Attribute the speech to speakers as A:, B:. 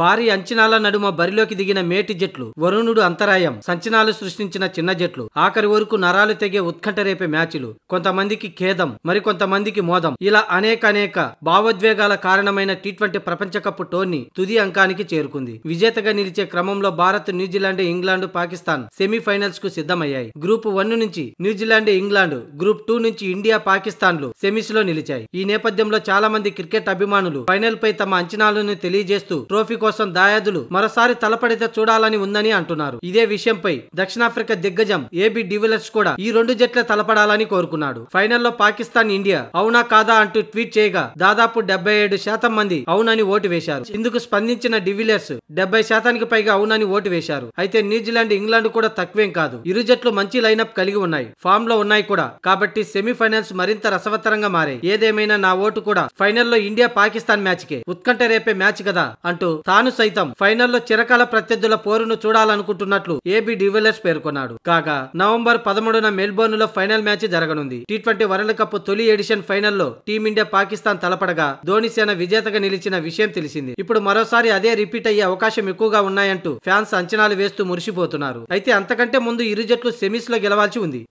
A: భారీ అంచనాల నడుమ బరిలోకి దిగిన మేటి జట్లు వరుణుడు అంతరాయం సంచనాలు సృష్టించిన చిన్న జట్లు ఆఖరి వరకు నరాలు తెగే ఉత్కంఠ రేపే మ్యాచ్లు కొంతమందికి ఖేదం మరికొంతమందికి మోదం ఇలా అనేక అనేక భావోద్వేగాల కారణమైన టీ ట్వంటీ ప్రపంచ కప్ టోర్నీ తుది అంకానికి చేరుకుంది విజేతగా నిలిచే క్రమంలో Bharat New Zealand England Pakistan semifinals కు సిద్ధమయ్యాయి గ్రూప్ వన్ నుంచి న్యూజిలాండ్ ఇంగ్లాండ్ గ్రూప్ టూ నుంచి ఇండియా పాకిస్తాన్ లు సెమీస్ లో నిలిచాయి ఈ నేపథ్యంలో చాలా మంది క్రికెట్ అభిమానులు ఫైనల్ పై తమ అంచనాలను తెలియజేస్తూ ట్రోఫీ కోసం దాయాదులు మరోసారి తలపడితే చూడాలని ఉందని అంటున్నారు ఇదే విషయంపై దక్షిణాఫ్రికా దిగ్గజం ఏబి డివిలర్స్ కూడా ఈ రెండు జట్ల తలపడాలని కోరుకున్నాడు ఫైనల్లో పాకిస్తాన్ ఇండియా అవునా కాదా అంటూ ట్వీట్ చేయగా దాదాపు డెబ్బై ఏడు శాతం మంది అవునని ఓటు వేశారు ఇందుకు స్పందించిన డివిలియర్స్ డెబ్బై శాతానికి పైగా అవునని ఓటు వేశారు అయితే న్యూజిలాండ్ ఇంగ్లాండ్ కూడా తక్కువేం కాదు ఇరు జట్లు మంచి లైనప్ కలిగి ఉన్నాయి ఫామ్ లో ఉన్నాయి కూడా కాబట్టి సెమీఫైనల్స్ మరింత రసవత్తరంగా మారాయి ఏదేమైనా నా ఓటు కూడా ఫైనల్లో ఇండియా పాకిస్తాన్ మ్యాచ్ కే ఉత్కంఠ రేపే మ్యాచ్ కదా అంటూ తాను సైతం ఫైనల్లో చిరకాల ప్రత్యర్థుల పోరును చూడాలనుకుంటున్నట్లు ఏబీ డివెలర్స్ పేర్కొన్నాడు కాగా నవంబర్ పదమూడున మెల్బోర్న్ లో ఫైనల్ మ్యాచ్ జరగనుంది టీ ట్వంటీ వరల్డ్ కప్ తొలి ఎడిషన్ ఫైనల్లో టీమిండియా పాకిస్తాన్ తలపడగా ధోని సేన విజేతగా నిలిచిన విషయం తెలిసింది ఇప్పుడు మరోసారి అదే రిపీట్ అయ్యే అవకాశం ఎక్కువగా ఉన్నాయంటూ ఫ్యాన్స్ అంచనాలు వేస్తూ మురిసిపోతున్నారు అయితే అంతకంటే ముందు ఇరు జట్లు సెమీస్ లో గెలవాల్సి ఉంది